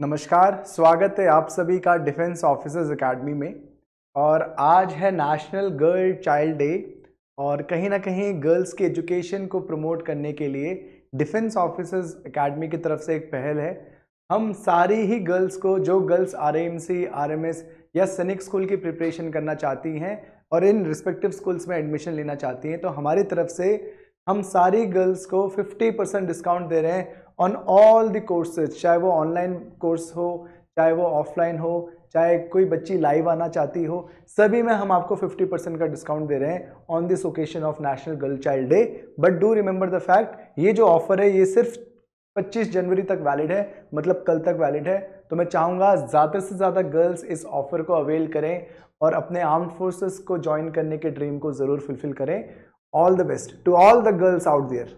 नमस्कार स्वागत है आप सभी का डिफेंस ऑफिसर्स एकेडमी में और आज है नेशनल गर्ल चाइल्ड डे और कहीं ना कहीं गर्ल्स के एजुकेशन को प्रमोट करने के लिए डिफेंस ऑफिसर्स एकेडमी की तरफ से एक पहल है हम सारी ही गर्ल्स को जो गर्ल्स आरएमसी आरएमएस या सैनिक स्कूल की प्रिपरेशन करना चाहती हैं और इन रिस्पेक्टिव स्कूल्स में एडमिशन लेना चाहती हैं तो हमारी तरफ से हम सारी गर्ल्स को 50 परसेंट डिस्काउंट दे रहे हैं ऑन ऑल द कोर्सेज चाहे वो ऑनलाइन कोर्स हो चाहे वो ऑफलाइन हो चाहे कोई बच्ची लाइव आना चाहती हो सभी में हम आपको 50 परसेंट का डिस्काउंट दे रहे हैं on this occasion of national girl child day but do remember the fact ये जो ऑफर है ये सिर्फ 25 जनवरी तक वैलिड है मतलब कल तक वैलिड है तो मैं चाहूँगा ज़्यादा से ज़्यादा गर्ल्स इस ऑफ़र को अवेल करें और अपने आर्म फोर्सेस को ज्वाइन करने के ड्रीम को ज़रूर फुलफ़िल करें All the best to all the girls out there.